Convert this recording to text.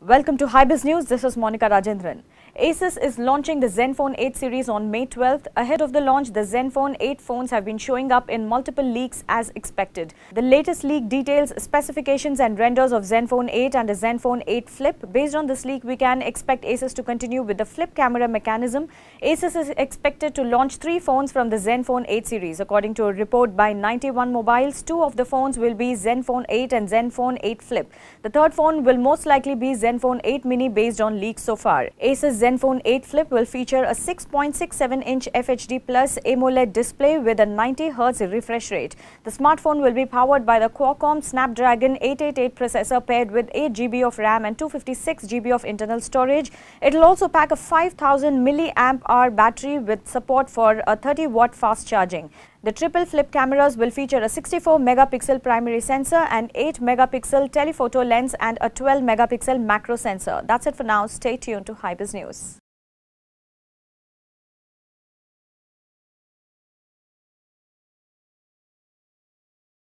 Welcome to Business News. This is Monica Rajendran. Asus is launching the Zenfone 8 series on May 12th. Ahead of the launch, the Zenfone 8 phones have been showing up in multiple leaks as expected. The latest leak details specifications and renders of Zenfone 8 and the Zenfone 8 Flip. Based on this leak, we can expect Asus to continue with the flip camera mechanism. Asus is expected to launch three phones from the Zenfone 8 series. According to a report by 91 Mobiles, two of the phones will be Zenfone 8 and Zenfone 8 Flip. The third phone will most likely be Zenfone 8 mini based on leaks so far. Asus Zenfone 8 Flip will feature a 6.67-inch FHD Plus AMOLED display with a 90Hz refresh rate. The smartphone will be powered by the Qualcomm Snapdragon 888 processor paired with 8GB of RAM and 256GB of internal storage. It will also pack a 5000 mAh battery with support for a 30 w fast charging. The triple flip cameras will feature a 64 megapixel primary sensor, an 8 megapixel telephoto lens and a 12 megapixel macro sensor. That's it for now. Stay tuned to Hybis News.